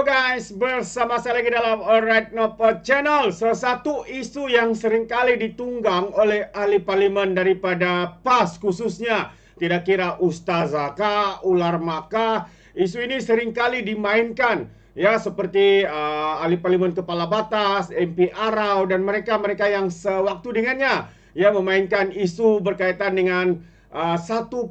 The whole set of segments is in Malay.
Hello guys, bersama saya lagi dalam Alright Retnopo Channel. Salah satu isu yang sering kali ditunggang oleh ahli parlimen daripada PAS khususnya. Tidak kira Ustazah kah, Ular Maka. Isu ini sering kali dimainkan. Ya, seperti uh, ahli parlimen Kepala Batas, MP Arau dan mereka-mereka yang sewaktu dengannya. Ya, memainkan isu berkaitan dengan uh, 1.2 juta.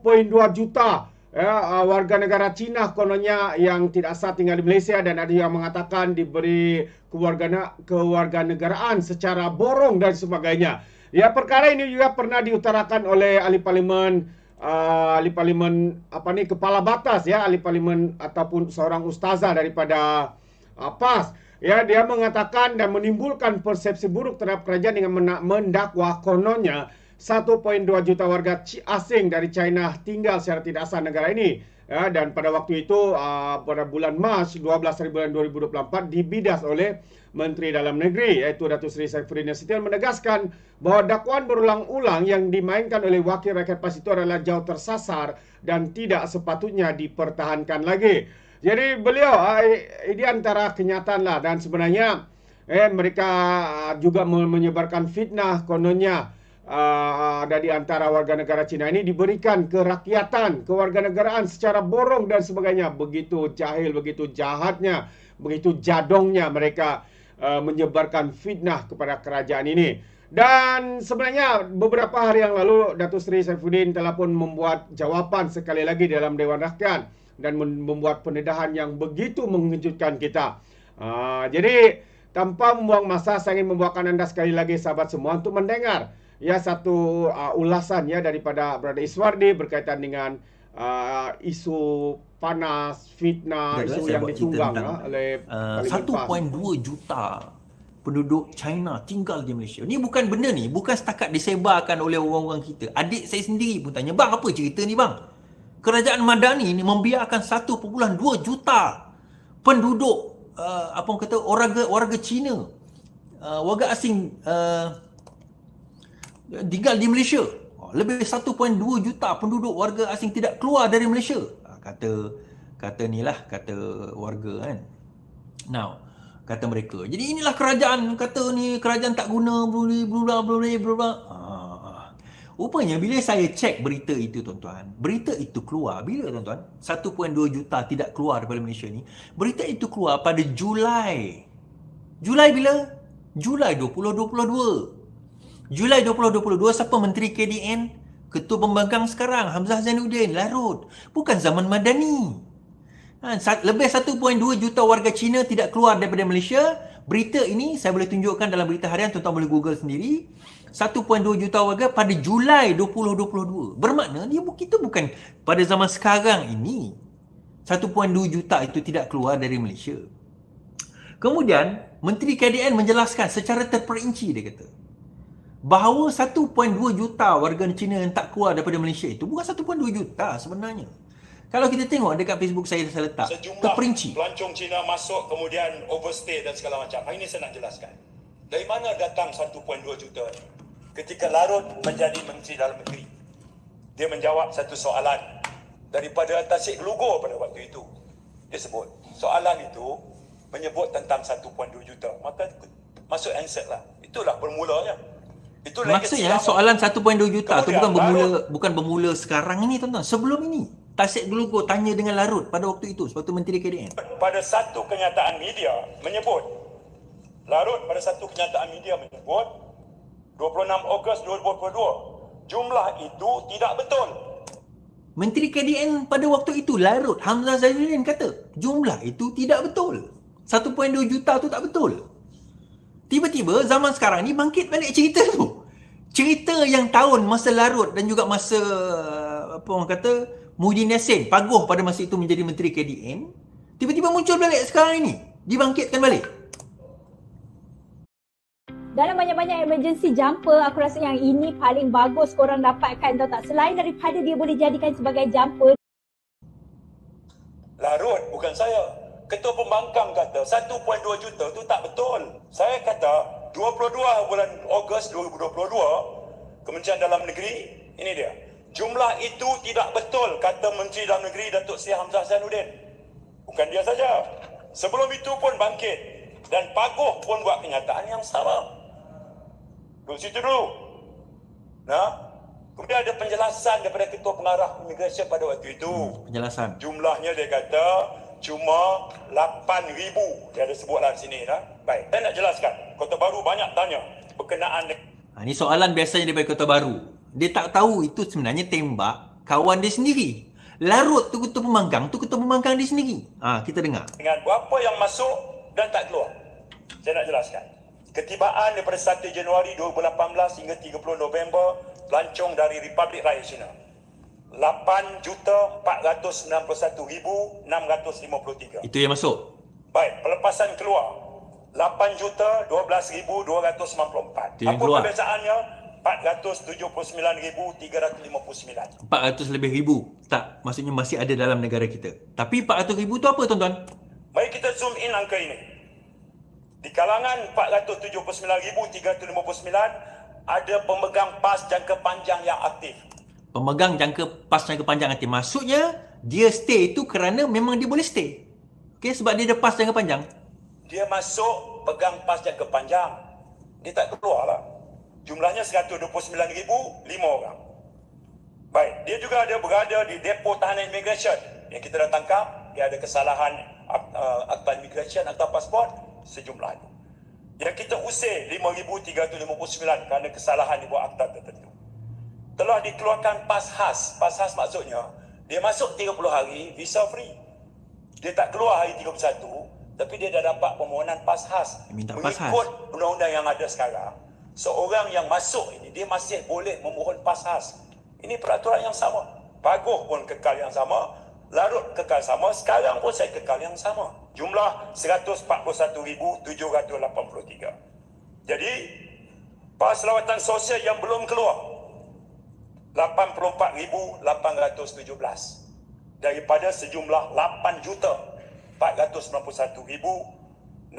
1.2 juta ya, ah, warga negara Cina kononnya yang tidak sah tinggal di Malaysia dan ada yang mengatakan diberi kewarganegaraan secara borong dan sebagainya. Ya perkara ini juga pernah diutarakan oleh ahli parlimen uh, ahli parlimen apa ni kepala batas ya ahli parlimen ataupun seorang ustazah daripada uh, PAS ya dia mengatakan dan menimbulkan persepsi buruk terhadap kerajaan dengan mendakwa kononnya 1.2 juta warga asing dari China tinggal secara tidak sah negara ini. Ya, dan pada waktu itu uh, pada bulan Mac 12 2024 dibidas oleh Menteri Dalam Negeri iaitu Datuk Seri Saifuddin Nasution menegaskan bahawa dakwaan berulang-ulang yang dimainkan oleh wakil rakyat PAS itu adalah jauh tersasar dan tidak sepatutnya dipertahankan lagi. Jadi beliau uh, ini antara kenyataan lah dan sebenarnya eh mereka ah, juga menyebarkan fitnah kononnya uh, ah, dari antara warga negara Cina ini diberikan kerakyatan, kewarganegaraan secara borong dan sebagainya. Begitu jahil, begitu jahatnya, begitu jadongnya mereka uh, menyebarkan fitnah kepada kerajaan ini. Dan sebenarnya beberapa hari yang lalu Datuk Seri Saifuddin telah pun membuat jawapan sekali lagi dalam Dewan Rakyat dan membuat pendedahan yang begitu mengejutkan kita. Uh, jadi tanpa membuang masa saya ingin membawakan anda sekali lagi sahabat semua untuk mendengar ya satu uh, ulasan ya daripada Brother Iswardi berkaitan dengan uh, isu panas fitnah Dan isu yang ditunggang tentang, ya, oleh uh, 1.2 juta penduduk China tinggal di Malaysia. Ni bukan benda ni, bukan setakat disebarkan oleh orang-orang kita. Adik saya sendiri pun tanya, "Bang, apa cerita ni, bang?" Kerajaan Madani ni membiarkan 1.2 juta penduduk uh, apa kata warga warga Cina uh, warga asing uh, tinggal di Malaysia. Ha, lebih 1.2 juta penduduk warga asing tidak keluar dari Malaysia. Ha, kata kata ni lah kata warga kan. Now kata mereka. Jadi inilah kerajaan kata ni kerajaan tak guna bluli bluda bluli bluda. Ha, rupanya bila saya cek berita itu tuan-tuan, berita itu keluar bila tuan-tuan? 1.2 juta tidak keluar daripada Malaysia ni. Berita itu keluar pada Julai. Julai bila? Julai 2022. Julai 2022 siapa menteri KDN? Ketua pembangkang sekarang Hamzah Zainuddin larut. Bukan zaman Madani. Ha, lebih 1.2 juta warga Cina tidak keluar daripada Malaysia. Berita ini saya boleh tunjukkan dalam berita harian tuan-tuan boleh Google sendiri. 1.2 juta warga pada Julai 2022. Bermakna dia itu bukan pada zaman sekarang ini. 1.2 juta itu tidak keluar dari Malaysia. Kemudian, Menteri KDN menjelaskan secara terperinci dia kata bahawa 1.2 juta warga Cina yang tak keluar daripada Malaysia itu bukan 1.2 juta sebenarnya. Kalau kita tengok dekat Facebook saya saya letak Sejumlah terperinci. Pelancong Cina masuk kemudian overstay dan segala macam. Hari ini saya nak jelaskan. Dari mana datang 1.2 juta ini? Ketika Larut menjadi Menteri Dalam Negeri. Dia menjawab satu soalan daripada Tasik Lugor pada waktu itu. Dia sebut soalan itu menyebut tentang 1.2 juta. Maka masuk answer lah. Itulah bermulanya. Itu Maksudnya soalan 1.2 juta Kemudian, tu bukan bermula bukan bermula sekarang ini tuan-tuan. Sebelum ini Tasik Gluko tanya dengan Larut pada waktu itu sepatu menteri KDN. Pada satu kenyataan media menyebut Larut pada satu kenyataan media menyebut 26 Ogos 2022 jumlah itu tidak betul. Menteri KDN pada waktu itu Larut Hamzah Zainuddin kata jumlah itu tidak betul. 1.2 juta tu tak betul. Tiba-tiba zaman sekarang ni bangkit balik cerita tu. Cerita yang tahun masa larut dan juga masa apa orang kata Mujin Yassin paguh pada masa itu menjadi menteri KDN tiba-tiba muncul balik sekarang ini dibangkitkan balik. Dalam banyak-banyak emergency jumper, aku rasa yang ini paling bagus korang dapatkan tau tak? Selain daripada dia boleh jadikan sebagai jumper. Larut bukan saya ketua pembangkang kata 1.2 juta tu tak betul. Saya kata 22 bulan Ogos 2022 Kementerian Dalam Negeri ini dia. Jumlah itu tidak betul kata Menteri Dalam Negeri Datuk Seri Hamzah Zainuddin. Bukan dia saja. Sebelum itu pun bangkit dan Paguh pun buat kenyataan yang sama. Dulu situ dulu. Nah, kemudian ada penjelasan daripada Ketua Pengarah Imigresen pada waktu itu. penjelasan. Jumlahnya dia kata cuma 8,000 dia ada sebutlah sini lah. Baik, saya nak jelaskan. Kota Baru banyak tanya berkenaan dengan... Ha, ini soalan biasanya daripada Kota Baru. Dia tak tahu itu sebenarnya tembak kawan dia sendiri. Larut tu kutu pemanggang, tu kutu pemanggang dia sendiri. Ha, kita dengar. Dengan berapa yang masuk dan tak keluar. Saya nak jelaskan. Ketibaan daripada 1 Januari 2018 hingga 30 November, pelancong dari Republik Rakyat China. 8,461,653. Itu yang masuk? Baik, pelepasan keluar. 8 juta 12,294. Apa keluar. perbezaannya? 479,359. 400 lebih ribu. Tak, maksudnya masih ada dalam negara kita. Tapi 400 ribu tu apa tuan-tuan? Mari kita zoom in angka ini. Di kalangan 479,359 ada pemegang pas jangka panjang yang aktif pemegang jangka pas jangka panjang nanti. Maksudnya dia stay itu kerana memang dia boleh stay. Okay, sebab dia ada pas jangka panjang. Dia masuk pegang pas jangka panjang. Dia tak keluar lah. Jumlahnya 129,005 orang. Baik, dia juga ada berada di depo tahanan immigration yang kita dah tangkap. Dia ada kesalahan uh, akta immigration atau pasport sejumlah itu. Yang kita usir 5,359 kerana kesalahan dibuat akta tertentu telah dikeluarkan pas khas. Pas khas maksudnya, dia masuk 30 hari, visa free. Dia tak keluar hari 31, tapi dia dah dapat permohonan pas khas. Mengikut undang-undang yang ada sekarang, seorang yang masuk ini, dia masih boleh memohon pas khas. Ini peraturan yang sama. Paguh pun kekal yang sama, larut kekal sama, sekarang pun saya kekal yang sama. Jumlah 141,783. Jadi, pas lawatan sosial yang belum keluar, 84,817 daripada sejumlah 8,491,653.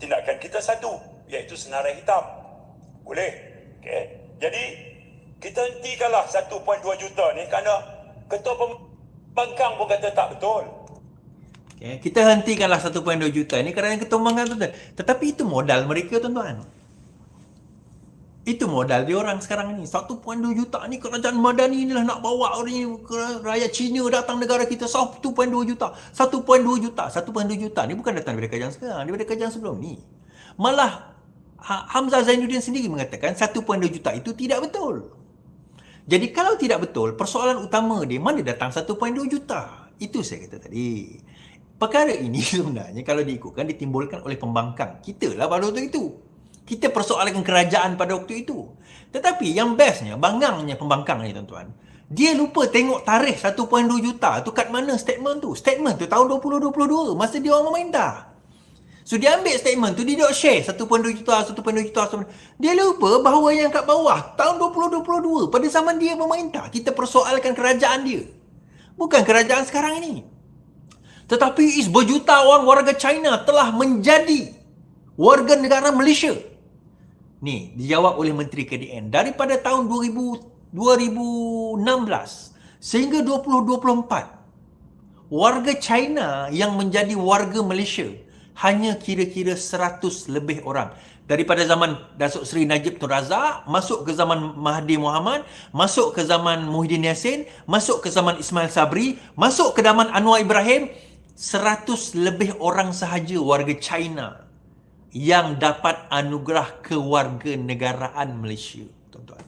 Tindakan kita satu iaitu senarai hitam. Boleh? Okay. Jadi kita hentikanlah 1.2 juta ni kerana ketua pembangkang pun kata tak betul. Okay. Kita hentikanlah 1.2 juta ini kerana ketua pembangkang tu. Tetapi itu modal mereka tuan-tuan. Itu modal dia orang sekarang ni. 1.2 juta ni kerajaan madani inilah nak bawa orang ni rakyat Cina datang negara kita. 1.2 juta. 1.2 juta. 1.2 juta ni bukan datang daripada kerajaan sekarang. Daripada kerajaan sebelum ni. Malah ha, Hamzah Zainuddin sendiri mengatakan 1.2 juta itu tidak betul. Jadi kalau tidak betul, persoalan utama dia mana datang 1.2 juta? Itu saya kata tadi. Perkara ini sebenarnya kalau diikutkan ditimbulkan oleh pembangkang. Kita lah pada waktu itu kita persoalkan kerajaan pada waktu itu. Tetapi yang bestnya, bangangnya pembangkang ni tuan-tuan. Dia lupa tengok tarikh 1.2 juta tu kat mana statement tu. Statement tu tahun 2022 masa dia orang memerintah. So dia ambil statement tu, dia duk share 1.2 juta, 1.2 juta. 1.2. Dia lupa bahawa yang kat bawah tahun 2022 pada zaman dia memerintah. Kita persoalkan kerajaan dia. Bukan kerajaan sekarang ini. Tetapi is berjuta orang warga China telah menjadi warga negara Malaysia. Ni, dijawab oleh Menteri KDN. Daripada tahun 2000, 2016 sehingga 2024, warga China yang menjadi warga Malaysia hanya kira-kira 100 lebih orang. Daripada zaman Dasuk Seri Najib Tun Razak, masuk ke zaman Mahdi Mohamad masuk ke zaman Muhyiddin Yassin, masuk ke zaman Ismail Sabri, masuk ke zaman Anwar Ibrahim, 100 lebih orang sahaja warga China yang dapat anugerah kewarganegaraan Malaysia. Tuan-tuan.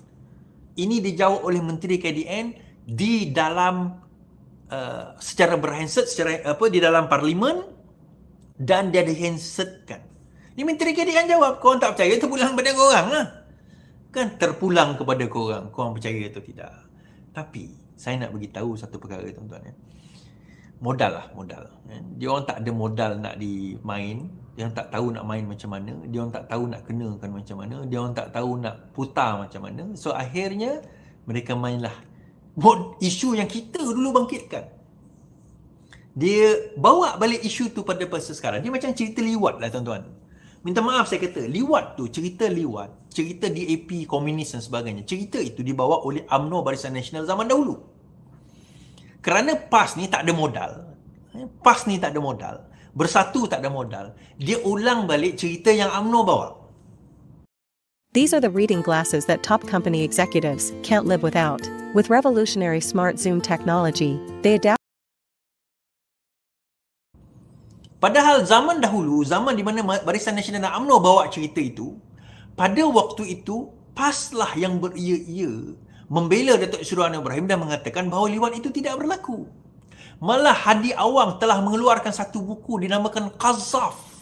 Ini dijawab oleh Menteri KDN di dalam uh, secara berhandset secara apa di dalam parlimen dan dia dihandsetkan. Ini Menteri KDN jawab, kau tak percaya tu pulang pada kau lah. Kan terpulang kepada kau orang, kau percaya atau tidak. Tapi saya nak bagi tahu satu perkara tuan-tuan ya. Eh modal lah modal. Kan? Dia orang tak ada modal nak dimain, dia orang tak tahu nak main macam mana, dia orang tak tahu nak kenakan macam mana, dia orang tak tahu nak putar macam mana. So akhirnya mereka mainlah buat isu yang kita dulu bangkitkan. Dia bawa balik isu tu pada masa sekarang. Dia macam cerita liwat lah tuan-tuan. Minta maaf saya kata, liwat tu, cerita liwat, cerita DAP komunis dan sebagainya. Cerita itu dibawa oleh Amno Barisan Nasional zaman dahulu. Kerana PAS ni tak ada modal. Eh, PAS ni tak ada modal. Bersatu tak ada modal. Dia ulang balik cerita yang UMNO bawa. These are the reading glasses that top company executives can't live without. With revolutionary smart zoom technology, they adapt. Padahal zaman dahulu, zaman di mana Barisan Nasional dan UMNO bawa cerita itu, pada waktu itu, PAS lah yang beria-ia membela Datuk Seri Anwar Ibrahim dan mengatakan bahawa liwan itu tidak berlaku. Malah Hadi Awang telah mengeluarkan satu buku dinamakan Qazaf.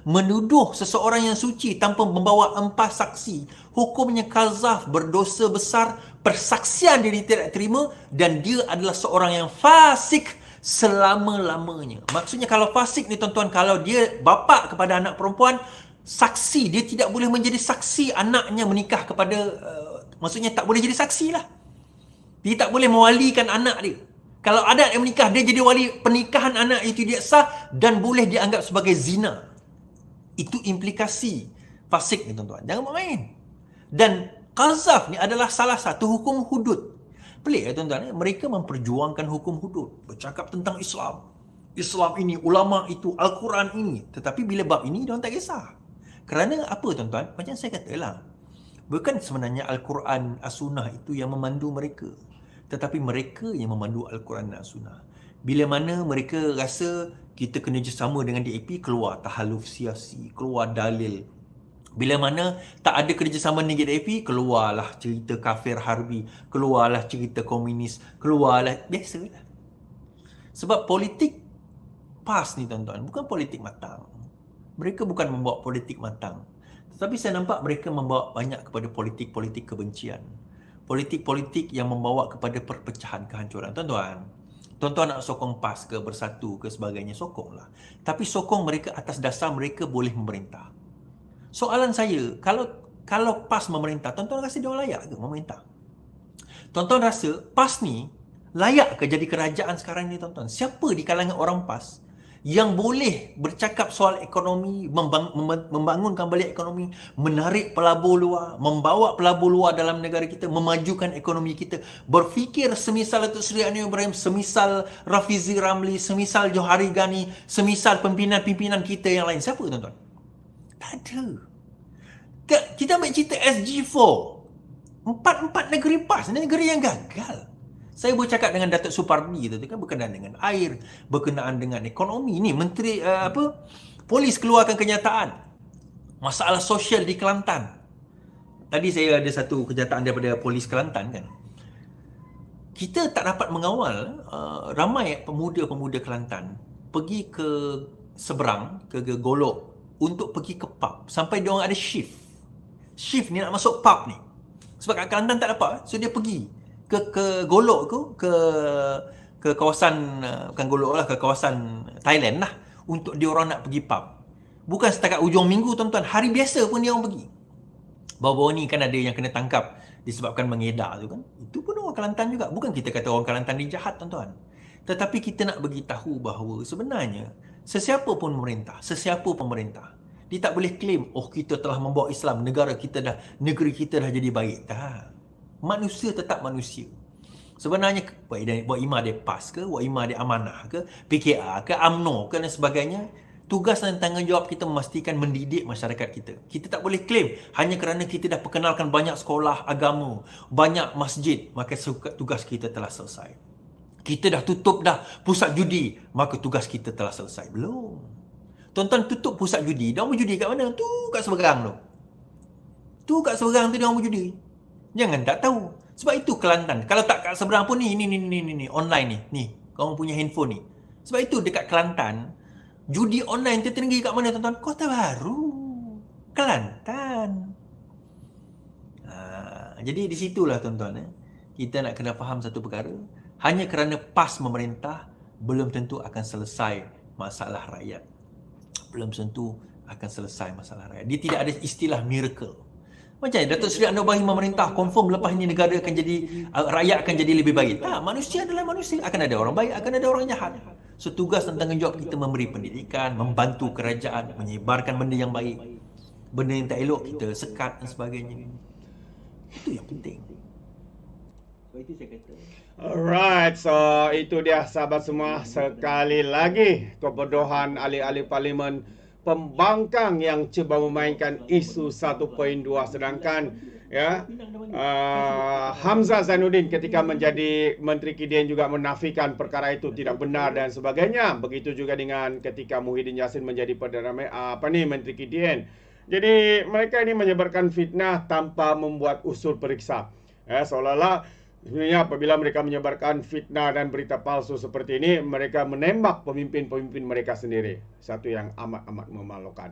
Menuduh seseorang yang suci tanpa membawa empat saksi. Hukumnya Qazaf berdosa besar, persaksian dia tidak terima dan dia adalah seorang yang fasik selama-lamanya. Maksudnya kalau fasik ni tuan-tuan, kalau dia bapa kepada anak perempuan, saksi dia tidak boleh menjadi saksi anaknya menikah kepada eh, Maksudnya tak boleh jadi saksi lah Dia tak boleh mewalikan anak dia Kalau ada yang menikah Dia jadi wali pernikahan anak itu dia sah Dan boleh dianggap sebagai zina Itu implikasi Fasik ni tuan-tuan Jangan buat main Dan Qazaf ni adalah salah satu hukum hudud Pelik ya tuan-tuan ya? Mereka memperjuangkan hukum hudud Bercakap tentang Islam Islam ini, ulama itu, Al-Quran ini Tetapi bila bab ini, dia orang tak kisah Kerana apa tuan-tuan? Macam saya katalah Bukan sebenarnya Al-Quran As-Sunnah itu yang memandu mereka. Tetapi mereka yang memandu Al-Quran As-Sunnah. Bila mana mereka rasa kita kena kerjasama dengan DAP, keluar tahaluf siasi, keluar dalil. Bila mana tak ada kerjasama dengan DAP, keluarlah cerita kafir harbi, keluarlah cerita komunis, keluarlah biasalah. Sebab politik pas ni tuan-tuan, bukan politik matang. Mereka bukan membuat politik matang. Tapi saya nampak mereka membawa banyak kepada politik-politik kebencian. Politik-politik yang membawa kepada perpecahan kehancuran. Tuan-tuan, tuan-tuan nak sokong PAS ke bersatu ke sebagainya, sokonglah. Tapi sokong mereka atas dasar mereka boleh memerintah. Soalan saya, kalau kalau PAS memerintah, tuan-tuan rasa dia layak ke memerintah? Tuan-tuan rasa PAS ni layak ke jadi kerajaan sekarang ni, tuan-tuan? Siapa di kalangan orang PAS yang boleh bercakap soal ekonomi, membang- membangunkan balik ekonomi, menarik pelabur luar, membawa pelabur luar dalam negara kita, memajukan ekonomi kita, berfikir semisal Datuk Seri Anwar Ibrahim, semisal Rafizi Ramli, semisal Johari Gani, semisal pimpinan-pimpinan kita yang lain. Siapa tuan-tuan? Tak ada. Kita ambil cerita SG4. Empat-empat negeri PAS, negeri yang gagal. Saya boleh cakap dengan Datuk Supardi gitu. kan berkenaan dengan air, berkenaan dengan ekonomi ini. Menteri uh, apa? Polis keluarkan kenyataan. Masalah sosial di Kelantan. Tadi saya ada satu kenyataan daripada polis Kelantan kan. Kita tak dapat mengawal uh, ramai pemuda-pemuda Kelantan pergi ke seberang, ke, ke Golok untuk pergi ke pub sampai dia orang ada shift. Shift ni nak masuk pub ni. Sebab kat Kelantan tak dapat, so dia pergi ke ke golok tu ke ke kawasan eh, bukan golok lah ke kawasan Thailand lah untuk dia orang nak pergi pub. Bukan setakat ujung minggu tuan-tuan, hari biasa pun dia orang pergi. Bawa-bawa ni kan ada yang kena tangkap disebabkan mengedar tu kan. Itu pun orang Kelantan juga. Bukan kita kata orang Kelantan ni jahat tuan-tuan. Tetapi kita nak bagi tahu bahawa sebenarnya sesiapa pun pemerintah, sesiapa pemerintah dia tak boleh claim oh kita telah membawa Islam, negara kita dah, negeri kita dah jadi baik. Tak manusia tetap manusia. Sebenarnya buat imah dia PAS ke, buat imah dia amanah ke, PKR ke, AMNO ke dan sebagainya, tugas dan tanggungjawab kita memastikan mendidik masyarakat kita. Kita tak boleh claim hanya kerana kita dah perkenalkan banyak sekolah agama, banyak masjid, maka tugas kita telah selesai. Kita dah tutup dah pusat judi, maka tugas kita telah selesai. Belum. Tonton tutup pusat judi, dia orang berjudi kat mana? Tu kat seberang tu. Tu kat seberang tu dia orang berjudi. Jangan tak tahu. Sebab itu Kelantan. Kalau tak kat seberang pun ni, ni, ni, ni, ni, ni, online ni. Ni, korang punya handphone ni. Sebab itu dekat Kelantan, judi online tu tinggi. kat mana tuan-tuan? Kota Baru. Kelantan. Ha, jadi di situlah tuan-tuan. Eh. Kita nak kena faham satu perkara. Hanya kerana PAS memerintah, belum tentu akan selesai masalah rakyat. Belum tentu akan selesai masalah rakyat. Dia tidak ada istilah miracle. Macam mana Datuk Seri Anwar Ibrahim memerintah confirm lepas ini negara akan jadi uh, rakyat akan jadi lebih baik. Tak, manusia adalah manusia. Akan ada orang baik, akan ada orang jahat. So tugas dan tanggungjawab kita memberi pendidikan, membantu kerajaan, menyebarkan benda yang baik. Benda yang tak elok kita sekat dan sebagainya. Itu yang penting. Alright, so itu dia sahabat semua. Sekali lagi, kebodohan ahli-ahli parlimen pembangkang yang cuba memainkan isu 1.2 sedangkan ya uh, Hamzah Zainuddin ketika menjadi Menteri Kidin juga menafikan perkara itu tidak benar dan sebagainya begitu juga dengan ketika Muhyiddin Yassin menjadi Perdana Menteri uh, apa ni Menteri Kidin jadi mereka ini menyebarkan fitnah tanpa membuat usul periksa ya seolah-olah Sebenarnya apabila mereka menyebarkan fitnah dan berita palsu seperti ini, mereka menembak pemimpin-pemimpin mereka sendiri. Satu yang amat-amat memalukan.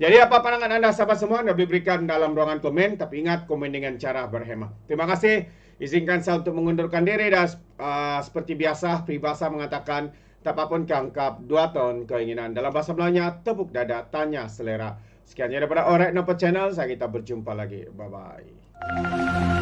Jadi apa pandangan anda sahabat semua? Anda boleh berikan dalam ruangan komen. Tapi ingat komen dengan cara berhemah. Terima kasih. Izinkan saya untuk mengundurkan diri. Dan uh, seperti biasa, peribahasa mengatakan, tak apapun kangkap dua tahun keinginan. Dalam bahasa melayu, tepuk dada, tanya selera. Sekian daripada Orek Nopo Channel. Saya kita berjumpa lagi. Bye-bye.